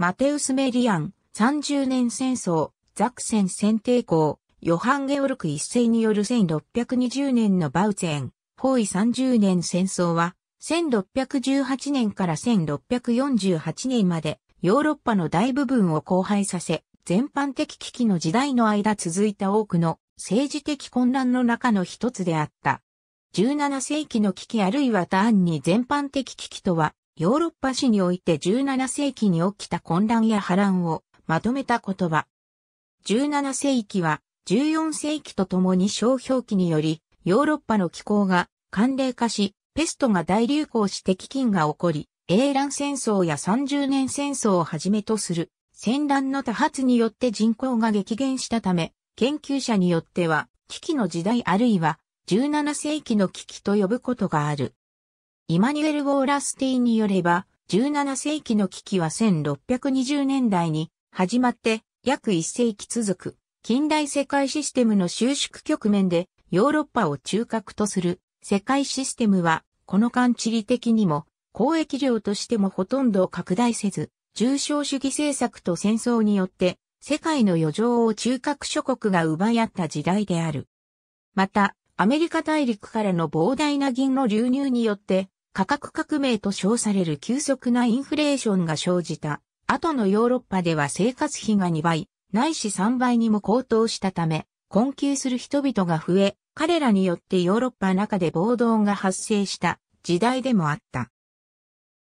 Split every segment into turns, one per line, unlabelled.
マテウス・メリアン、30年戦争、ザクセン先帝校、ヨハン・ゲオルク一世による1620年のバウツェン、包囲30年戦争は、1618年から1648年まで、ヨーロッパの大部分を荒廃させ、全般的危機の時代の間続いた多くの政治的混乱の中の一つであった。17世紀の危機あるいは単に全般的危機とはヨーロッパ史において17世紀に起きた混乱や波乱をまとめた言葉。17世紀は14世紀とともに商標期によりヨーロッパの気候が寒冷化し、ペストが大流行して飢饉が起こり、英乱戦争や30年戦争をはじめとする戦乱の多発によって人口が激減したため、研究者によっては危機の時代あるいは17世紀の危機と呼ぶことがある。イマニュエル・ウォーラスティーによれば、17世紀の危機は1620年代に始まって約1世紀続く近代世界システムの収縮局面でヨーロッパを中核とする世界システムはこの間地理的にも交易量としてもほとんど拡大せず重症主義政策と戦争によって世界の余剰を中核諸国が奪い合った時代である。また、アメリカ大陸からの膨大な銀の流入によって価格革命と称される急速なインフレーションが生じた。後のヨーロッパでは生活費が2倍、ないし3倍にも高騰したため、困窮する人々が増え、彼らによってヨーロッパ中で暴動が発生した時代でもあった。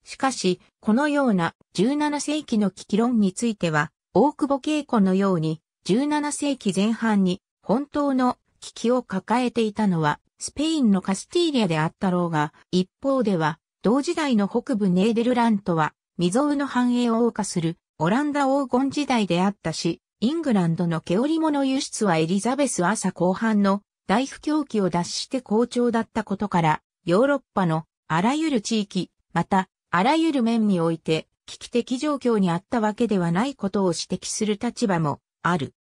しかし、このような17世紀の危機論については、大久保恵子のように17世紀前半に本当の危機を抱えていたのはスペインのカスティーリアであったろうが、一方では、同時代の北部ネーデルラントは、未曾有の繁栄を謳歌する、オランダ黄金時代であったし、イングランドの毛織物輸出はエリザベス朝後半の大不況期を脱して好調だったことから、ヨーロッパのあらゆる地域、また、あらゆる面において、危機的状況にあったわけではないことを指摘する立場もある。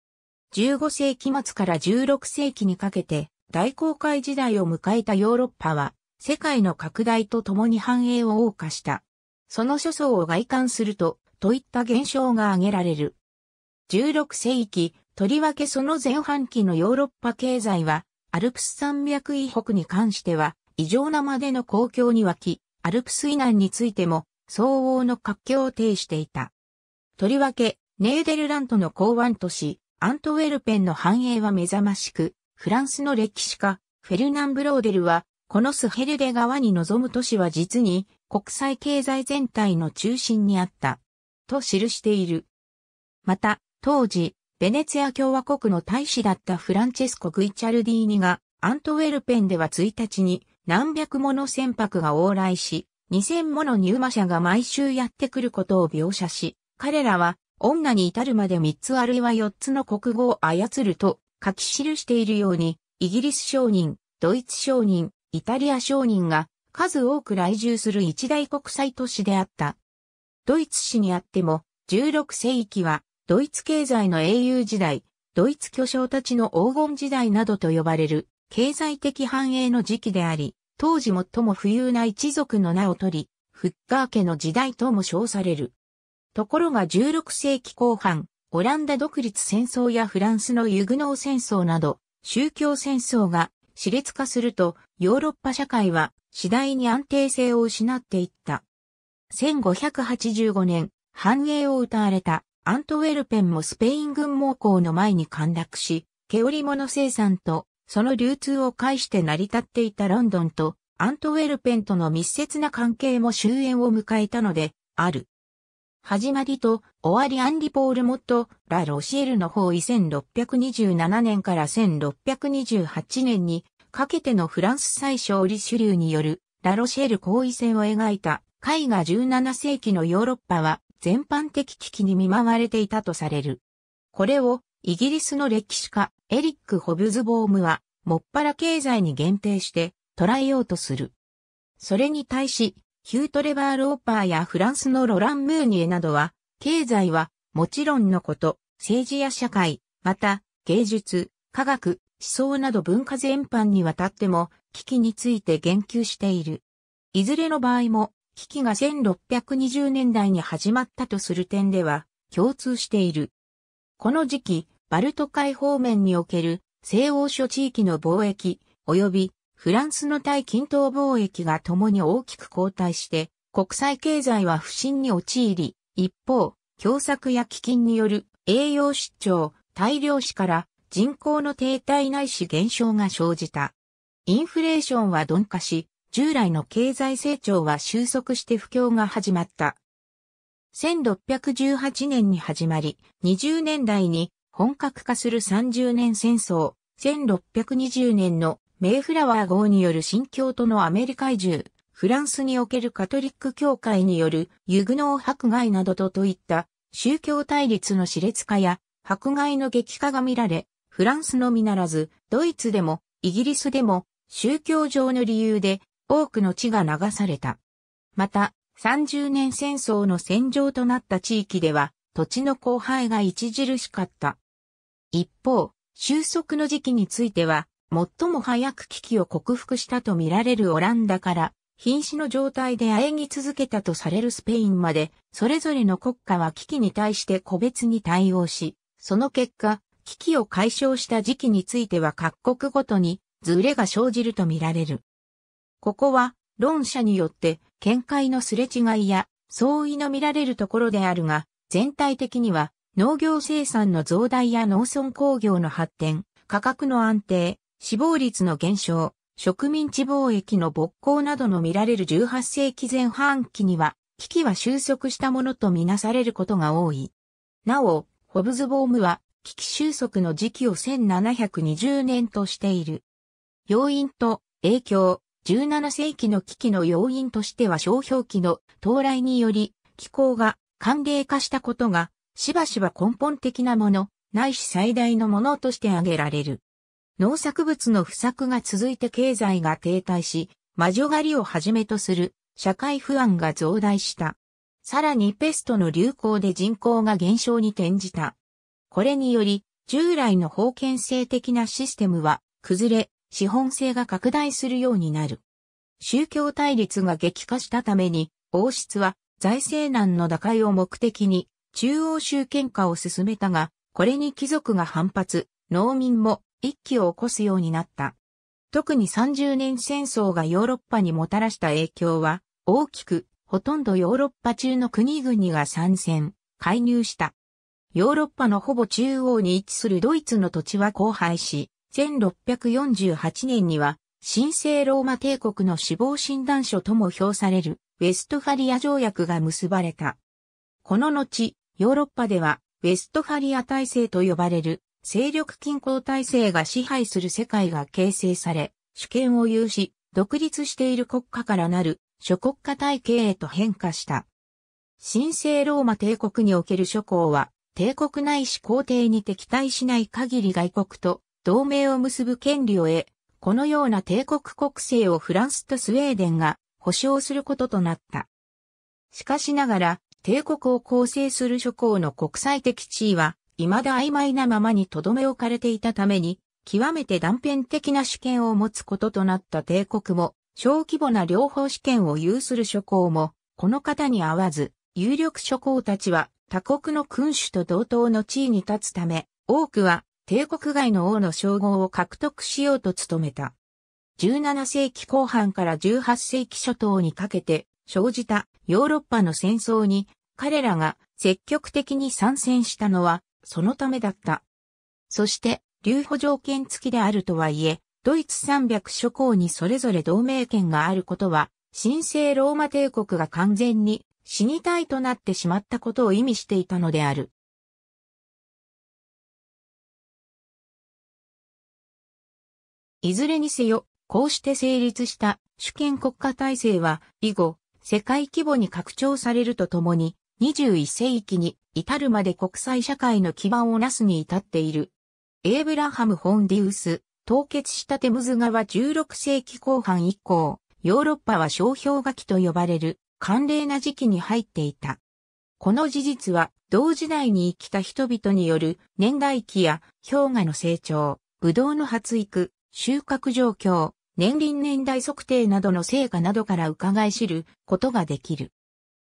15世紀末から16世紀にかけて、大航海時代を迎えたヨーロッパは、世界の拡大とともに繁栄を謳歌した。その諸相を外観すると、といった現象が挙げられる。16世紀、とりわけその前半期のヨーロッパ経済は、アルプス山脈以北に関しては、異常なまでの公共に湧き、アルプス以南についても、相応の活況を呈していた。とりわけ、ネーデルラントの港湾都市、アントウェルペンの繁栄は目覚ましく、フランスの歴史家、フェルナン・ブローデルは、このスヘルデ川に望む都市は実に国際経済全体の中心にあった、と記している。また、当時、ベネツィア共和国の大使だったフランチェスコ・グイチャルディーニが、アントウェルペンでは1日に何百もの船舶が往来し、2000もの入馬者が毎週やってくることを描写し、彼らは女に至るまで3つあるいは4つの国語を操ると書き記しているように、イギリス商人、ドイツ商人、イタリア商人が数多く来住する一大国際都市であった。ドイツ市にあっても、16世紀はドイツ経済の英雄時代、ドイツ巨匠たちの黄金時代などと呼ばれる経済的繁栄の時期であり、当時最も富裕な一族の名を取り、フッカー家の時代とも称される。ところが16世紀後半、オランダ独立戦争やフランスのユグノー戦争など、宗教戦争が熾烈化すると、ヨーロッパ社会は次第に安定性を失っていった。1585年、繁栄を歌われたアントウェルペンもスペイン軍猛攻の前に陥落し、毛織物生産とその流通を介して成り立っていたロンドンとアントウェルペンとの密接な関係も終焉を迎えたので、ある。始まりと終わりアンリポール・モット・ラ・ロシエルの方位1627年から1628年にかけてのフランス最小リシュリューによるラ・ロシエル後位戦を描いた絵画17世紀のヨーロッパは全般的危機に見舞われていたとされる。これをイギリスの歴史家エリック・ホブズボームはもっぱら経済に限定して捉えようとする。それに対しヒュートレバー・ローパーやフランスのロラン・ムーニエなどは、経済は、もちろんのこと、政治や社会、また、芸術、科学、思想など文化全般にわたっても、危機について言及している。いずれの場合も、危機が1620年代に始まったとする点では、共通している。この時期、バルト海方面における西欧諸地域の貿易、及びフランスの対均等貿易が共に大きく後退して、国際経済は不振に陥り、一方、共作や飢饉による栄養失調、大量死から人口の停滞ないし減少が生じた。インフレーションは鈍化し、従来の経済成長は収束して不況が始まった。1618年に始まり、20年代に本格化する30年戦争、1620年のメイフラワー号による新教徒のアメリカ移住、フランスにおけるカトリック教会によるユグノー迫害などとといった宗教対立の熾烈化や迫害の激化が見られ、フランスのみならず、ドイツでも、イギリスでも、宗教上の理由で多くの地が流された。また、30年戦争の戦場となった地域では、土地の荒廃が著しかった。一方、収束の時期については、最も早く危機を克服したと見られるオランダから、瀕死の状態で喘ぎ続けたとされるスペインまで、それぞれの国家は危機に対して個別に対応し、その結果、危機を解消した時期については各国ごとにズレが生じると見られる。ここは論者によって見解のすれ違いや相違の見られるところであるが、全体的には農業生産の増大や農村工業の発展、価格の安定、死亡率の減少、植民地貿易の勃興などの見られる18世紀前半期には、危機は収束したものとみなされることが多い。なお、ホブズボームは、危機収束の時期を1720年としている。要因と影響、17世紀の危機の要因としては商標期の到来により、気候が寒冷化したことが、しばしば根本的なもの、ないし最大のものとして挙げられる。農作物の不作が続いて経済が停滞し、魔女狩りをはじめとする社会不安が増大した。さらにペストの流行で人口が減少に転じた。これにより、従来の封建制的なシステムは崩れ、資本性が拡大するようになる。宗教対立が激化したために、王室は財政難の打開を目的に中央集権化を進めたが、これに貴族が反発、農民も一気を起こすようになった。特に30年戦争がヨーロッパにもたらした影響は大きく、ほとんどヨーロッパ中の国々が参戦、介入した。ヨーロッパのほぼ中央に位置するドイツの土地は荒廃し、1648年には神聖ローマ帝国の死亡診断書とも評されるウェストファリア条約が結ばれた。この後、ヨーロッパではウェストファリア体制と呼ばれる勢力均衡体制が支配する世界が形成され、主権を有し、独立している国家からなる諸国家体系へと変化した。神聖ローマ帝国における諸侯は、帝国内し皇帝に敵対しない限り外国と同盟を結ぶ権利を得、このような帝国国政をフランスとスウェーデンが保障することとなった。しかしながら、帝国を構成する諸侯の国際的地位は、未だ曖昧なままに留め置かれていたために、極めて断片的な主権を持つこととなった帝国も、小規模な両方主権を有する諸侯も、この方に合わず、有力諸侯たちは他国の君主と同等の地位に立つため、多くは帝国外の王の称号を獲得しようと努めた。17世紀後半から18世紀初頭にかけて生じたヨーロッパの戦争に彼らが積極的に参戦したのはそのためだった。そして、留保条件付きであるとはいえ、ドイツ300諸侯にそれぞれ同盟権があることは、神聖ローマ帝国が完全に死に体となってしまったことを意味していたのである。いずれにせよ、こうして成立した主権国家体制は、以後、世界規模に拡張されるとともに、21世紀に至るまで国際社会の基盤を成すに至っている。エイブラハム・ホンディウス、凍結したテムズ川16世紀後半以降、ヨーロッパは商標河きと呼ばれる寒冷な時期に入っていた。この事実は同時代に生きた人々による年代期や氷河の成長、ブドウの発育、収穫状況、年輪年代測定などの成果などから伺い知ることができる。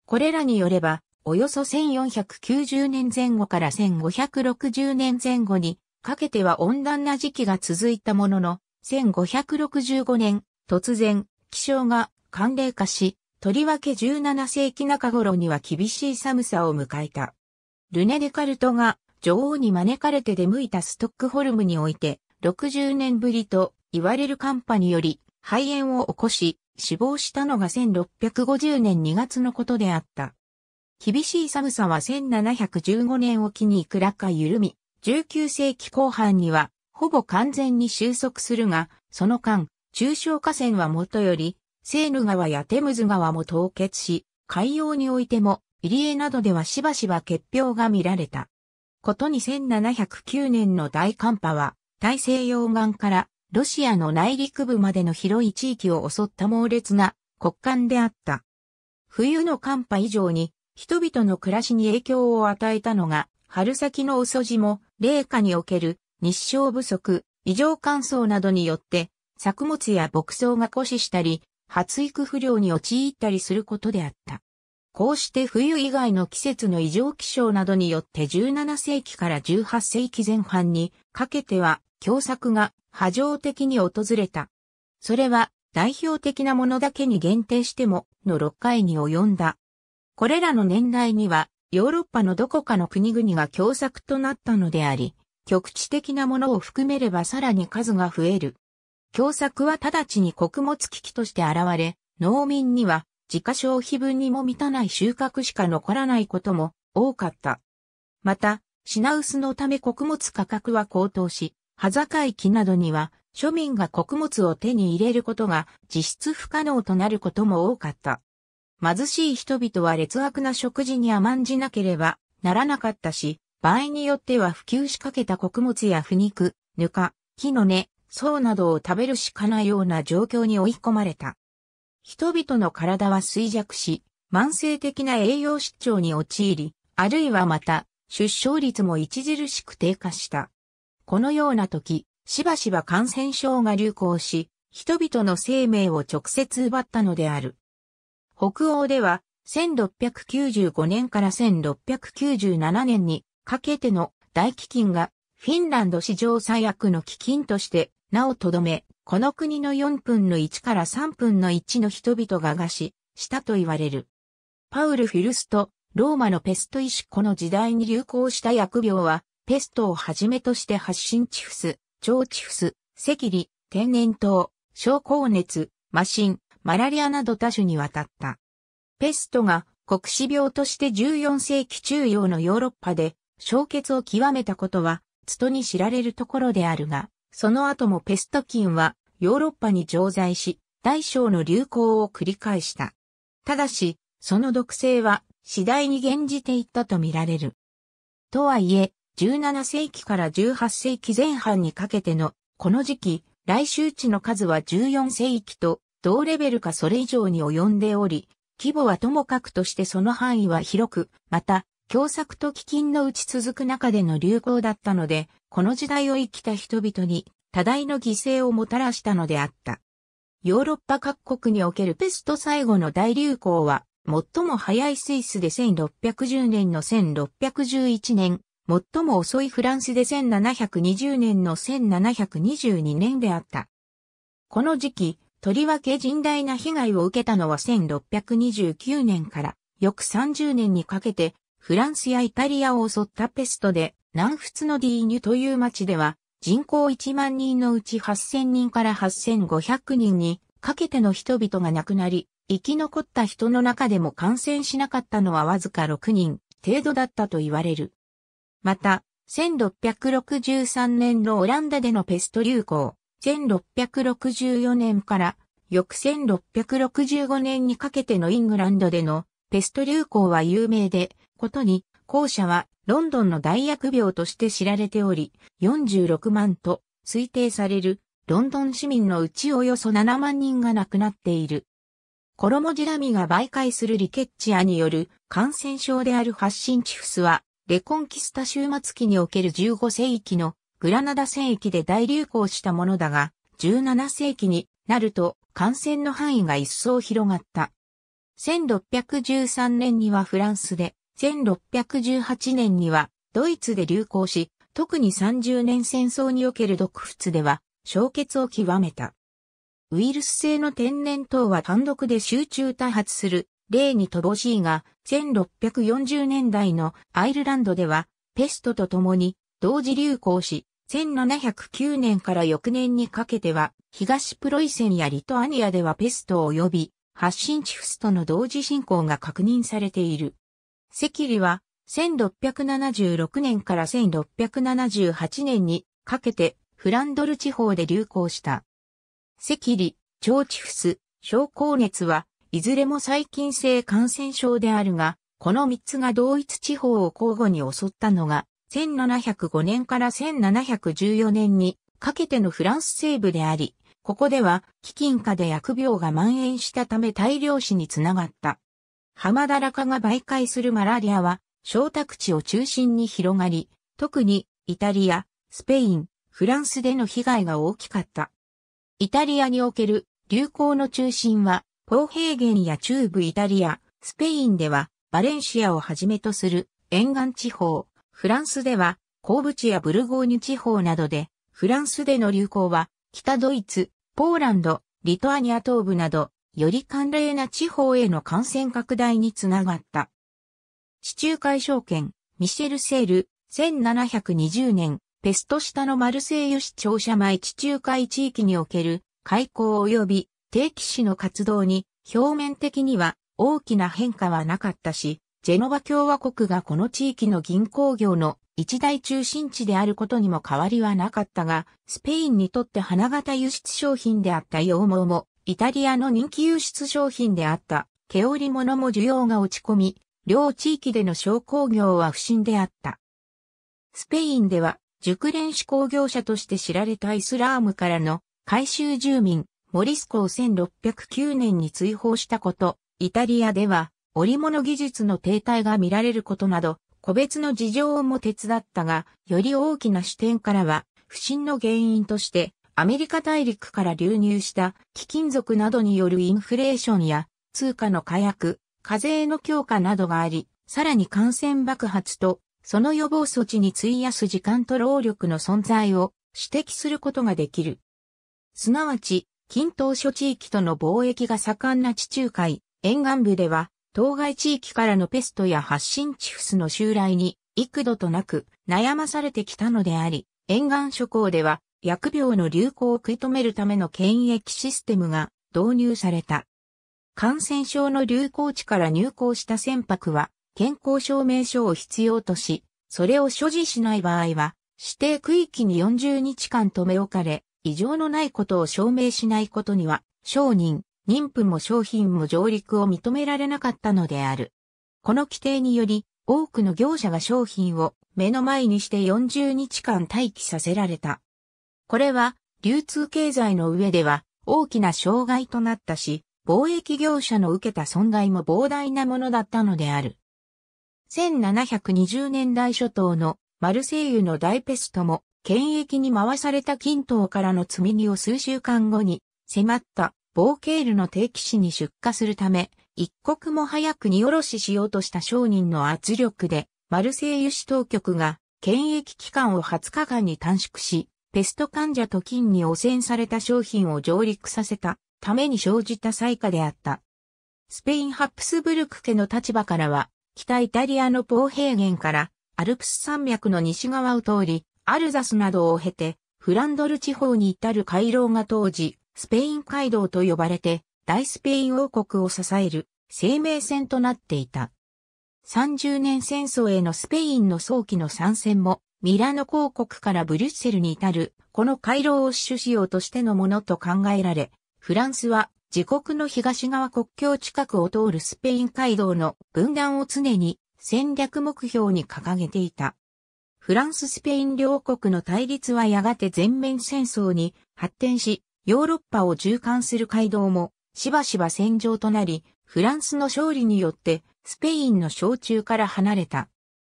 これらによればおよそ1490年前後から1560年前後にかけては温暖な時期が続いたものの、1565年、突然、気象が寒冷化し、とりわけ17世紀中頃には厳しい寒さを迎えた。ルネ・デカルトが女王に招かれて出向いたストックホルムにおいて、60年ぶりと言われる寒波により肺炎を起こし、死亡したのが1650年2月のことであった。厳しい寒さは1715年を機にいくらか緩み、19世紀後半にはほぼ完全に収束するが、その間、中小河川はもとより、セーヌ川やテムズ川も凍結し、海洋においても、入江などではしばしば結氷が見られた。ことに1709年の大寒波は、大西洋岸からロシアの内陸部までの広い地域を襲った猛烈な国間であった。冬の寒波以上に人々の暮らしに影響を与えたのが、春先の遅霜、冷夏における日照不足、異常乾燥などによって、作物や牧草が枯死したり、発育不良に陥ったりすることであった。こうして冬以外の季節の異常気象などによって17世紀から18世紀前半にかけては共作が波状的に訪れた。それは代表的なものだけに限定してもの6回に及んだ。これらの年代には、ヨーロッパのどこかの国々が共作となったのであり、局地的なものを含めればさらに数が増える。共作は直ちに穀物危機として現れ、農民には自家消費分にも満たない収穫しか残らないことも多かった。また、品薄のため穀物価格は高騰し、葉坂駅などには庶民が穀物を手に入れることが実質不可能となることも多かった。貧しい人々は劣悪な食事に甘んじなければならなかったし、場合によっては普及しかけた穀物や腐肉、ぬか、木の根、層などを食べるしかないような状況に追い込まれた。人々の体は衰弱し、慢性的な栄養失調に陥り、あるいはまた、出生率も著しく低下した。このような時、しばしば感染症が流行し、人々の生命を直接奪ったのである。北欧では1695年から1697年にかけての大飢饉がフィンランド史上最悪の飢饉として名をとどめ、この国の4分の1から3分の1の人々が餓死したと言われる。パウル・フィルスト、ローマのペスト医師この時代に流行した疫病は、ペストをはじめとして発疹チフス、腸チフス、赤痢、天然痘、症候熱、麻疹、マラリアなど多種にわたった。ペストが国死病として14世紀中央のヨーロッパで消血を極めたことは、つとに知られるところであるが、その後もペスト菌はヨーロッパに常在し、大小の流行を繰り返した。ただし、その毒性は次第に減じていったとみられる。とはいえ、17世紀から18世紀前半にかけての、この時期、来週地の数は14世紀と同レベルかそれ以上に及んでおり、規模はともかくとしてその範囲は広く、また、共作と飢饉のうち続く中での流行だったので、この時代を生きた人々に多大の犠牲をもたらしたのであった。ヨーロッパ各国におけるペスト最後の大流行は、最も早いスイスで1610年の1611年、最も遅いフランスで1720年の1722年であった。この時期、とりわけ甚大な被害を受けたのは1629年から翌30年にかけてフランスやイタリアを襲ったペストで南仏のディーニュという町では人口1万人のうち8000人から8500人にかけての人々が亡くなり生き残った人の中でも感染しなかったのはわずか6人程度だったと言われる。また、1663年のオランダでのペスト流行、1664年から翌1665年にかけてのイングランドでのペスト流行は有名で、ことに、後者はロンドンの大疫病として知られており、46万と推定されるロンドン市民のうちおよそ7万人が亡くなっている。衣ジラミが媒介するリケッチアによる感染症である発疹チフスは、レコンキスタ終末期における15世紀のグラナダ戦域で大流行したものだが、17世紀になると感染の範囲が一層広がった。1613年にはフランスで、1618年にはドイツで流行し、特に30年戦争における毒物では、消滅を極めた。ウイルス性の天然痘は単独で集中多発する例に乏しいが、1640年代のアイルランドでは、ペストと共に同時流行し、1709年から翌年にかけては、東プロイセンやリトアニアではペスト及び、発信チフスとの同時進行が確認されている。赤痢は、1676年から1678年にかけて、フランドル地方で流行した。赤痢、腸チフス、症候熱は、いずれも細菌性感染症であるが、この3つが同一地方を交互に襲ったのが、1705年から1714年にかけてのフランス西部であり、ここでは飢饉下で疫病が蔓延したため大量死につながった。浜だらかが媒介するマラリアは、小宅地を中心に広がり、特にイタリア、スペイン、フランスでの被害が大きかった。イタリアにおける流行の中心は、ポー平原や中部イタリア、スペインではバレンシアをはじめとする沿岸地方、フランスでは、コーブチやブルゴーニュ地方などで、フランスでの流行は、北ドイツ、ポーランド、リトアニア東部など、より寒冷な地方への感染拡大につながった。地中海証券、ミシェル・セール、1720年、ペスト下のマルセイユ市庁舎前地中海地域における開港及び定期市の活動に表面的には大きな変化はなかったし、ジェノバ共和国がこの地域の銀行業の一大中心地であることにも変わりはなかったが、スペインにとって花形輸出商品であった羊毛も、イタリアの人気輸出商品であった、毛織物も需要が落ち込み、両地域での商工業は不振であった。スペインでは、熟練志向業者として知られたイスラームからの改修住民、モリスコを1609年に追放したこと、イタリアでは織物技術の停滞が見られることなど、個別の事情も手伝ったが、より大きな視点からは、不振の原因として、アメリカ大陸から流入した貴金属などによるインフレーションや、通貨の火薬、課税の強化などがあり、さらに感染爆発と、その予防措置に費やす時間と労力の存在を指摘することができる。すなわち、近等諸地域との貿易が盛んな地中海、沿岸部では、当該地域からのペストや発信地フスの襲来に幾度となく悩まされてきたのであり、沿岸諸港では薬病の流行を食い止めるための検疫システムが導入された。感染症の流行地から入港した船舶は健康証明書を必要とし、それを所持しない場合は指定区域に40日間留め置かれ、異常のないことを証明しないことには、承認、妊婦も商品も上陸を認められなかったのである。この規定により、多くの業者が商品を目の前にして40日間待機させられた。これは、流通経済の上では大きな障害となったし、貿易業者の受けた損害も膨大なものだったのである。1720年代初頭のマルセイユの大ペストも、権益に回された均等からの積み荷を数週間後に迫ったボーケールの定期市に出荷するため、一刻も早く荷下ろししようとした商人の圧力で、マルセイユ市当局が検疫期間を20日間に短縮し、ペスト患者と菌に汚染された商品を上陸させたために生じた災禍であった。スペインハプスブルク家の立場からは、北イタリアのポー平原からアルプス山脈の西側を通り、アルザスなどを経て、フランドル地方に至る回廊が当時、スペイン街道と呼ばれて、大スペイン王国を支える生命線となっていた。30年戦争へのスペインの早期の参戦も、ミラノ公国からブリュッセルに至る、この回廊を主使用としてのものと考えられ、フランスは自国の東側国境近くを通るスペイン街道の分断を常に戦略目標に掲げていた。フランス・スペイン両国の対立はやがて全面戦争に発展し、ヨーロッパを縦貫する街道もしばしば戦場となり、フランスの勝利によってスペインの小中から離れた。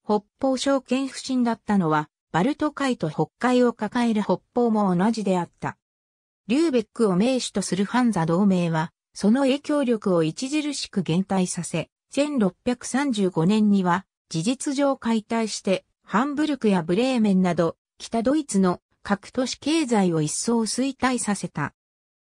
北方証券不振だったのは、バルト海と北海を抱える北方も同じであった。リューベックを名手とするハンザ同盟は、その影響力を著しく減退させ、1635年には事実上解体して、ハンブルクやブレーメンなど、北ドイツの各都市経済を一層衰退させた。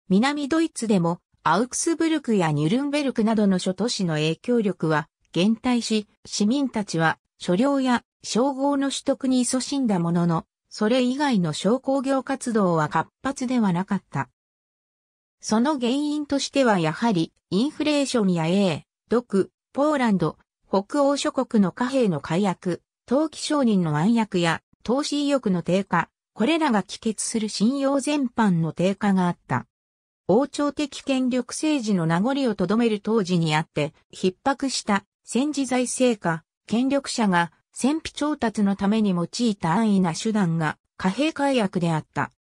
南ドイツでもアウクスブルクやニュルンベルクなどの諸都市の影響力は減退し、市民たちは所領や称号の取得に勤しんだものの、それ以外の商工業活動は活発ではなかった。その原因としてはやはりインフレーションやドク、ポーランド、北欧諸国の貨幣の解約、投機商人の暗躍や投資意欲の低下、これらが帰結する信用全般の低下があった。王朝的権力政治の名残を留める当時にあって、逼迫した戦時財政下、権力者が戦費調達のために用いた安易な手段が貨幣解約であった。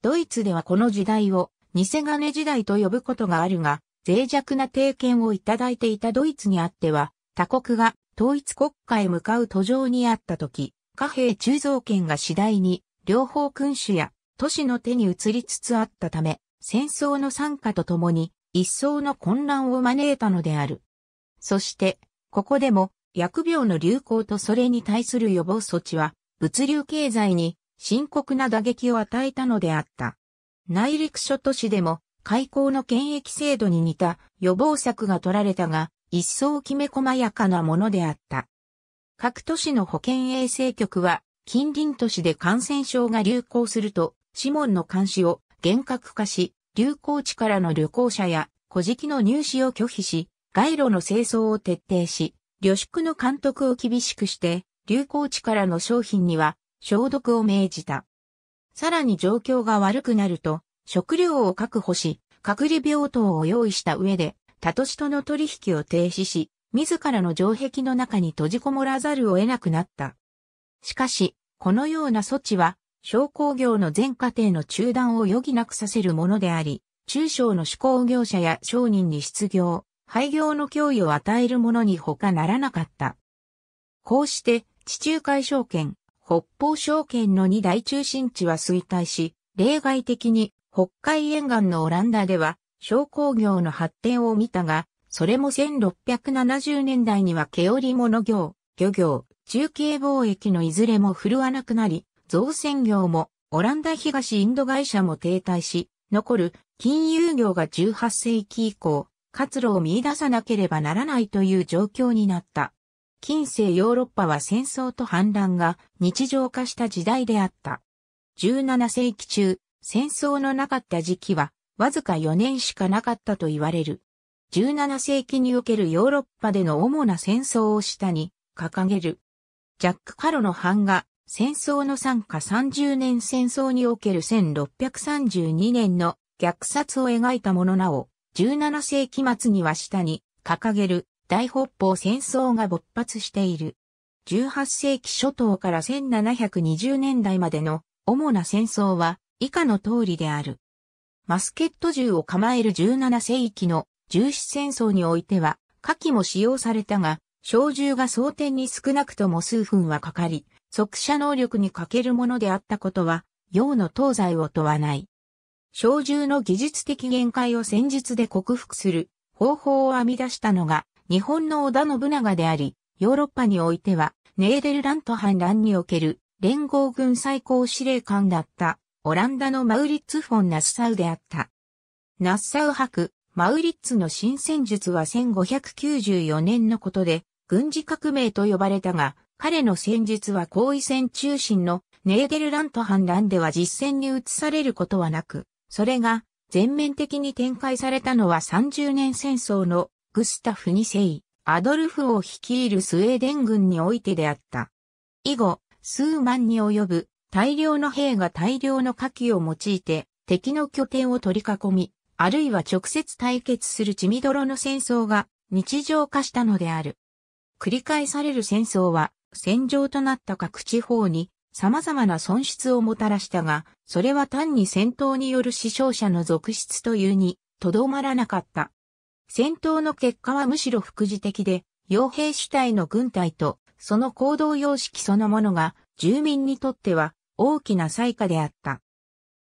ドイツではこの時代を偽金時代と呼ぶことがあるが、脆弱な提権をいただいていたドイツにあっては、他国が統一国家へ向かう途上にあった時、貨幣鋳造権が次第に両方君主や都市の手に移りつつあったため、戦争の参加とともに一層の混乱を招いたのである。そして、ここでも薬病の流行とそれに対する予防措置は、物流経済に深刻な打撃を与えたのであった。内陸諸都市でも、開港の検疫制度に似た予防策が取られたが、一層きめ細やかなものであった。各都市の保健衛生局は近隣都市で感染症が流行すると、指紋の監視を厳格化し、流行地からの旅行者や古事記の入試を拒否し、街路の清掃を徹底し、旅宿の監督を厳しくして、流行地からの商品には消毒を命じた。さらに状況が悪くなると、食料を確保し、隔離病棟を用意した上で、他都市との取引を停止し、自らの城壁の中に閉じこもらざるを得なくなった。しかし、このような措置は、商工業の全過程の中断を余儀なくさせるものであり、中小の手工業者や商人に失業、廃業の脅威を与えるものに他ならなかった。こうして、地中海証券、北方証券の二大中心地は衰退し、例外的に北海沿岸のオランダでは商工業の発展を見たが、それも1670年代には毛織物業、漁業、中継貿易のいずれも振るわなくなり、造船業もオランダ東インド会社も停滞し、残る金融業が18世紀以降、活路を見出さなければならないという状況になった。近世ヨーロッパは戦争と反乱が日常化した時代であった。17世紀中、戦争のなかった時期は、わずか4年しかなかったと言われる。17世紀におけるヨーロッパでの主な戦争を下に掲げる。ジャック・カロの版画、戦争の参加30年戦争における1632年の虐殺を描いたものなお、17世紀末には下に掲げる大北方戦争が勃発している。18世紀初頭から1720年代までの主な戦争は以下の通りである。マスケット銃を構える17世紀の重視戦争においては火器も使用されたが、小銃が装填に少なくとも数分はかかり、即射能力に欠けるものであったことは、用の東西を問わない。小銃の技術的限界を戦術で克服する方法を編み出したのが日本の織田信長であり、ヨーロッパにおいてはネーデルラント反乱における連合軍最高司令官だったオランダのマウリッツ・フォン・ナッサウであった。ナッサウ博、マウリッツの新戦術は1594年のことで、軍事革命と呼ばれたが、彼の戦術は後位戦中心のネーデルラント反乱では実戦に移されることはなく、それが全面的に展開されたのは30年戦争のグスタフ2世、アドルフを率いるスウェーデン軍においてであった。以後、数万に及ぶ大量の兵が大量の火器を用いて敵の拠点を取り囲み、あるいは直接対決する血みどろの戦争が日常化したのである。繰り返される戦争は、戦場となった各地方に様々な損失をもたらしたが、それは単に戦闘による死傷者の続出というに、とどまらなかった。戦闘の結果はむしろ副次的で、傭兵主体の軍隊と、その行動様式そのものが、住民にとっては大きな災禍であった。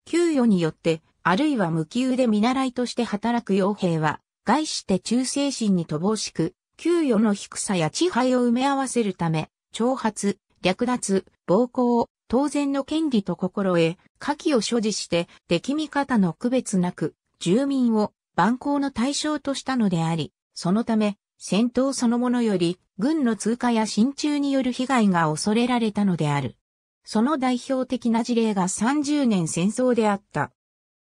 給与によって、あるいは無給で見習いとして働く傭兵は、概して忠誠心に乏しく、給与の低さや地配を埋め合わせるため、挑発、略奪、暴行、当然の権利と心得、下記を所持して、敵味方の区別なく、住民を蛮行の対象としたのであり、そのため、戦闘そのものより、軍の通過や進駐による被害が恐れられたのである。その代表的な事例が30年戦争であった。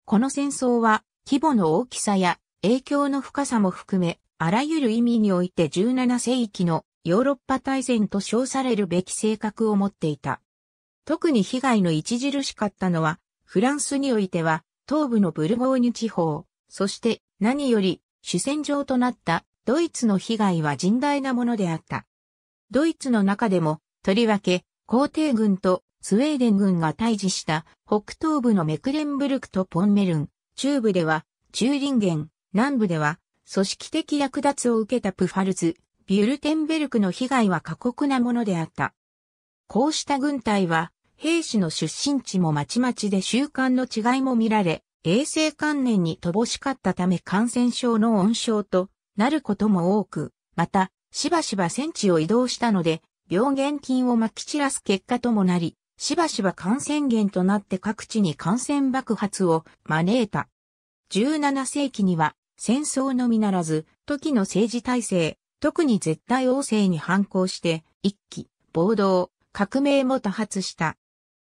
この戦争は、規模の大きさや影響の深さも含め、あらゆる意味において17世紀のヨーロッパ大戦と称されるべき性格を持っていた。特に被害の著しかったのは、フランスにおいては、東部のブルゴーニュ地方、そして何より主戦場となったドイツの被害は甚大なものであった。ドイツの中でも、とりわけ、皇帝軍とスウェーデン軍が対峙した北東部のメクレンブルクとポンメルン、中部では、チューリンゲン、南部では組織的略奪を受けたプファルズ、ビュルテンベルクの被害は過酷なものであった。こうした軍隊は、兵士の出身地もまちまちで習慣の違いも見られ、衛生観念に乏しかったため感染症の温床となることも多く、また、しばしば戦地を移動したので、病原菌をまき散らす結果ともなり、しばしば感染源となって各地に感染爆発を招いた。17世紀には戦争のみならず、時の政治体制、特に絶対王政に反抗して、一気、暴動、革命も多発した。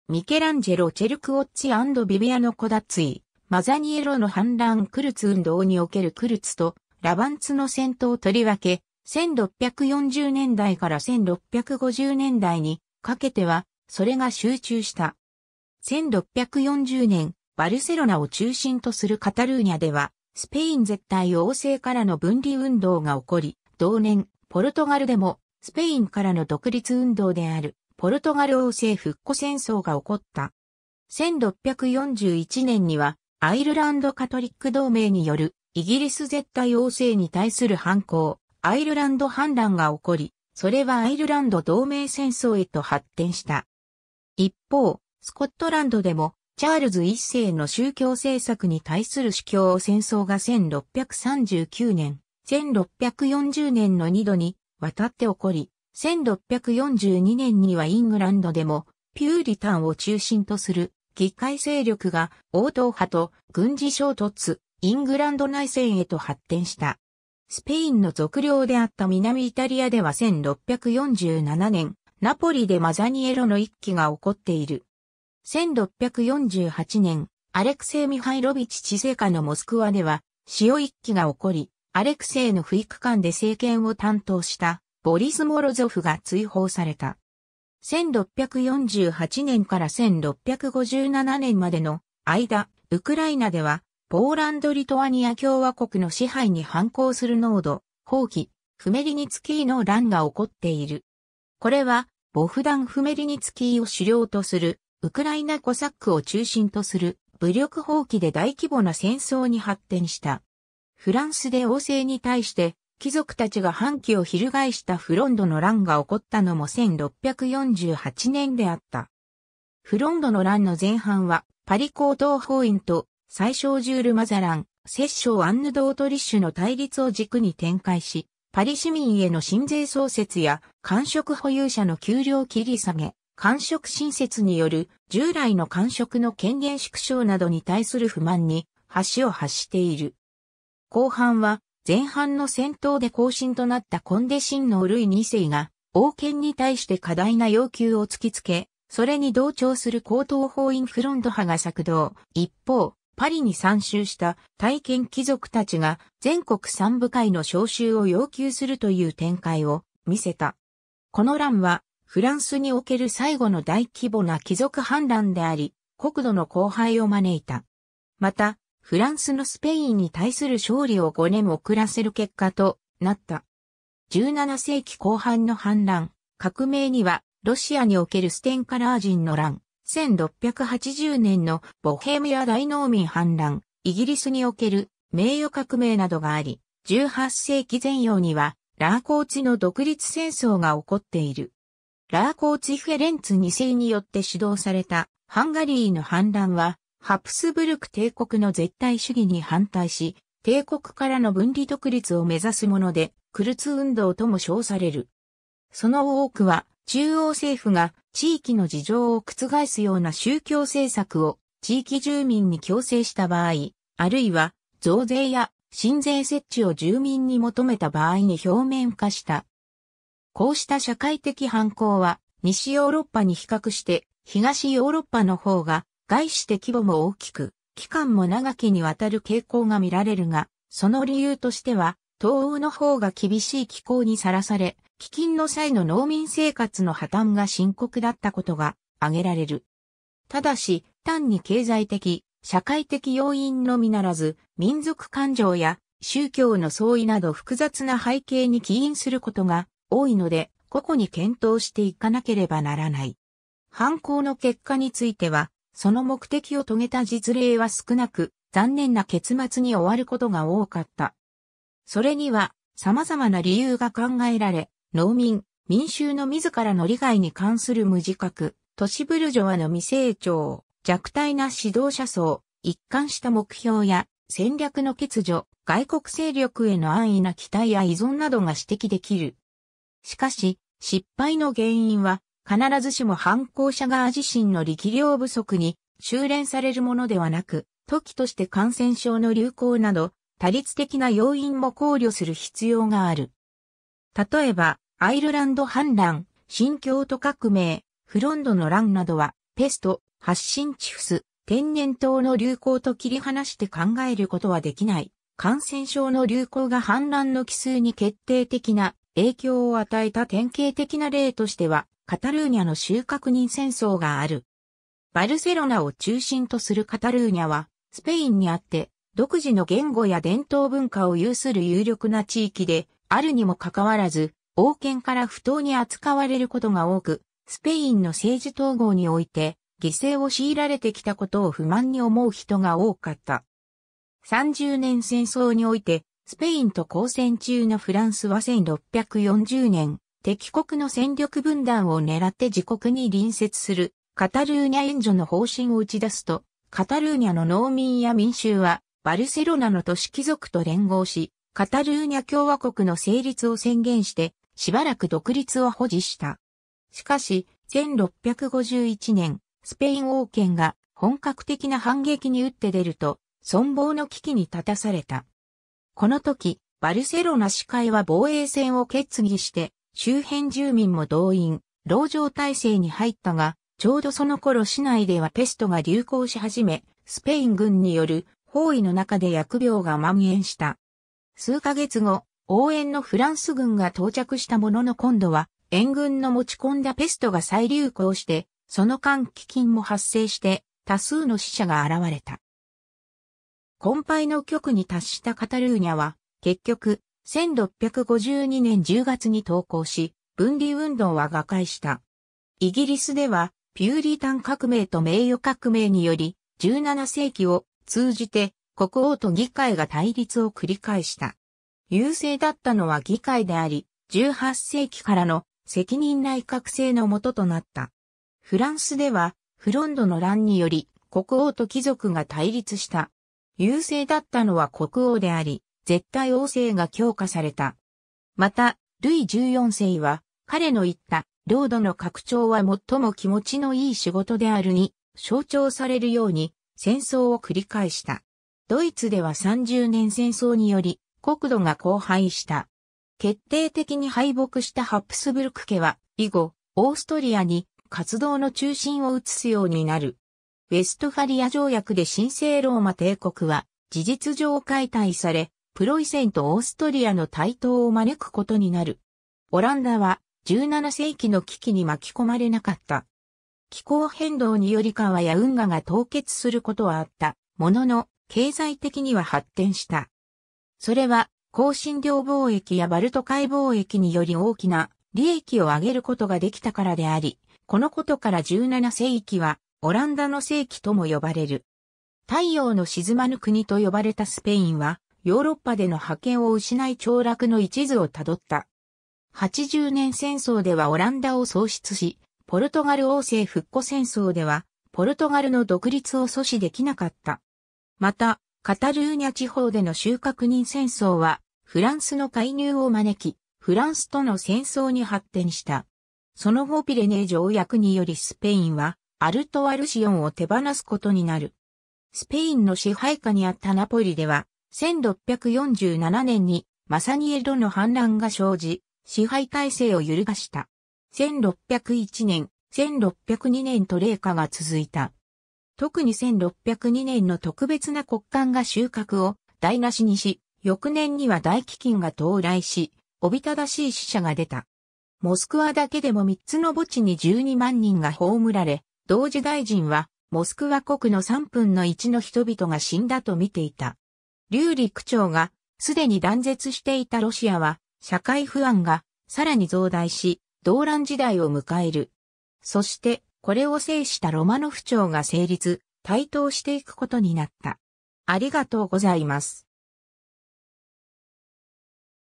ミケランジェロ・チェルクオッチビビアノ・コダッツマザニエロの反乱クルツ運動におけるクルツとラバンツの戦闘とりわけ、1640年代から1650年代にかけては、それが集中した。1640年、バルセロナを中心とするカタルーニャでは、スペイン絶対王政からの分離運動が起こり、同年、ポルトガルでも、スペインからの独立運動である、ポルトガル王政復古戦争が起こった。1641年には、アイルランドカトリック同盟による、イギリス絶対王政に対する反抗、アイルランド反乱が起こり、それはアイルランド同盟戦争へと発展した。一方、スコットランドでもチャールズ一世の宗教政策に対する主教戦争が1639年、1640年の2度に渡って起こり、1642年にはイングランドでもピューリタンを中心とする議会勢力が王党派と軍事衝突、イングランド内戦へと発展した。スペインの属領であった南イタリアでは1647年、ナポリでマザニエロの一揆が起こっている。1648年、アレクセイ・ミハイロビチ治世下のモスクワでは、潮一揆が起こり、アレクセイの不育官で政権を担当したボリス・モロゾフが追放された。1648年から1657年までの間、ウクライナでは、ポーランド・リトアニア共和国の支配に反抗する濃度、放棄、フメリニツキーの乱が起こっている。これは、ボフダン・フメリニツキーを首領とするウクライナコサックを中心とする武力放棄で大規模な戦争に発展した。フランスで王政に対して貴族たちが反旗を翻したフロンドの乱が起こったのも1648年であった。フロンドの乱の前半はパリ高等法院と最小ジュール・マザラン、摂政アンヌ・ドートリッシュの対立を軸に展開し、パリ市民への新税創設や、官職保有者の給料切り下げ、官職新設による従来の官職の権限縮小などに対する不満に橋を発している。後半は前半の戦闘で更進となったコンデ親のルイ2世が王権に対して過大な要求を突きつけ、それに同調する高等法院フロンド派が作動。一方、パリに参集した体験貴族たちが全国三部会の召集を要求するという展開を見せた。この乱はフランスにおける最後の大規模な貴族反乱であり、国土の荒廃を招いた。また、フランスのスペインに対する勝利を5年遅らせる結果となった。17世紀後半の反乱、革命には、ロシアにおけるステンカラー人の乱、1680年のボヘミア大農民反乱、イギリスにおける名誉革命などがあり、18世紀前夜には、ラーコーチの独立戦争が起こっている。ラーコーツィフェレンツ2世によって指導されたハンガリーの反乱は、ハプスブルク帝国の絶対主義に反対し、帝国からの分離独立を目指すもので、クルツ運動とも称される。その多くは、中央政府が地域の事情を覆すような宗教政策を地域住民に強制した場合、あるいは増税や新税設置を住民に求めた場合に表面化したこうした社会的反抗は、西ヨーロッパに比較して、東ヨーロッパの方が、外資的規模も大きく、期間も長きにわたる傾向が見られるが、その理由としては、東欧の方が厳しい気候にさらされ、飢饉の際の農民生活の破綻が深刻だったことが挙げられる。ただし、単に経済的、社会的要因のみならず、民族感情や宗教の相違など複雑な背景に起因することが多いので、個々に検討していかなければならない。犯行の結果については、その目的を遂げた実例は少なく、残念な結末に終わることが多かった。それには、様々な理由が考えられ、農民、民衆の自らの利害に関する無自覚、都市ブルジョアの未成長、弱体な指導者層、一貫した目標や戦略の欠如、外国勢力への安易な期待や依存などが指摘できる。しかし、失敗の原因は、必ずしも反抗者側自身の力量不足に修練されるものではなく、時として感染症の流行など、多律的な要因も考慮する必要がある。例えば、アイルランド反乱、新京都革命、フロンドの乱などは、ペスト、発信チフス、天然痘の流行と切り離して考えることはできない。感染症の流行が反乱の奇数に決定的な影響を与えた典型的な例としては、カタルーニャの収穫人戦争がある。バルセロナを中心とするカタルーニャは、スペインにあって、独自の言語や伝統文化を有する有力な地域で、あるにもかかわらず、王権から不当に扱われることが多く、スペインの政治統合において、犠牲を強いられてきたことを不満に思う人が多かった。30年戦争において、スペインと交戦中のフランスは1640年、敵国の戦力分断を狙って自国に隣接するカタルーニャ援助の方針を打ち出すと、カタルーニャの農民や民衆はバルセロナの都市貴族と連合し、カタルーニャ共和国の成立を宣言して、しばらく独立を保持した。しかし、1651年、スペイン王権が本格的な反撃に打って出ると、存亡の危機に立たされた。この時、バルセロナ市会は防衛戦を決議して、周辺住民も動員、牢状体制に入ったが、ちょうどその頃市内ではペストが流行し始め、スペイン軍による包囲の中で疫病が蔓延した。数ヶ月後、応援のフランス軍が到着したものの今度は、援軍の持ち込んだペストが再流行して、その間飢饉も発生して、多数の死者が現れた。パイの局に達したカタルーニャは、結局、1652年10月に投降し、分離運動は瓦解した。イギリスでは、ピューリタン革命と名誉革命により、17世紀を通じて国王と議会が対立を繰り返した。優勢だったのは議会であり、18世紀からの責任内閣制のもととなった。フランスでは、フロンドの乱により、国王と貴族が対立した優勢だったのは国王であり、絶対王政が強化された。また、ルイ14世は、彼の言った、領土の拡張は最も気持ちのいい仕事であるに、象徴されるように、戦争を繰り返した。ドイツでは30年戦争により、国土が荒廃した。決定的に敗北したハプスブルク家は、以後、オーストリアに活動の中心を移すようになる。ウェストファリア条約で神聖ローマ帝国は事実上解体され、プロイセンとオーストリアの対等を招くことになる。オランダは17世紀の危機に巻き込まれなかった。気候変動により川や運河が凍結することはあった。ものの、経済的には発展した。それは、香辛料貿易やバルト海貿易により大きな利益を上げることができたからであり、このことから17世紀はオランダの世紀とも呼ばれる。太陽の沈まぬ国と呼ばれたスペインは、ヨーロッパでの覇権を失い凋落の一途をたどった。80年戦争ではオランダを喪失し、ポルトガル王政復古戦争では、ポルトガルの独立を阻止できなかった。また、カタルーニャ地方での収穫人戦争は、フランスの介入を招き、フランスとの戦争に発展した。その後ピレネー条約によりスペインはアルトアルシオンを手放すことになる。スペインの支配下にあったナポリでは、1647年にマサニエドの反乱が生じ、支配体制を揺るがした。1601年、1602年と冷夏が続いた。特に1602年の特別な国間が収穫を台無しにし、翌年には大飢饉が到来し、おびただしい死者が出た。モスクワだけでも3つの墓地に12万人が葬られ、同時大臣は、モスクワ国の3分の1の人々が死んだと見ていた。劉ク長が、すでに断絶していたロシアは、社会不安が、さらに増大し、動乱時代を迎える。そして、これを制したロマノフ朝が成立、台頭していくことになった。ありがとうございます。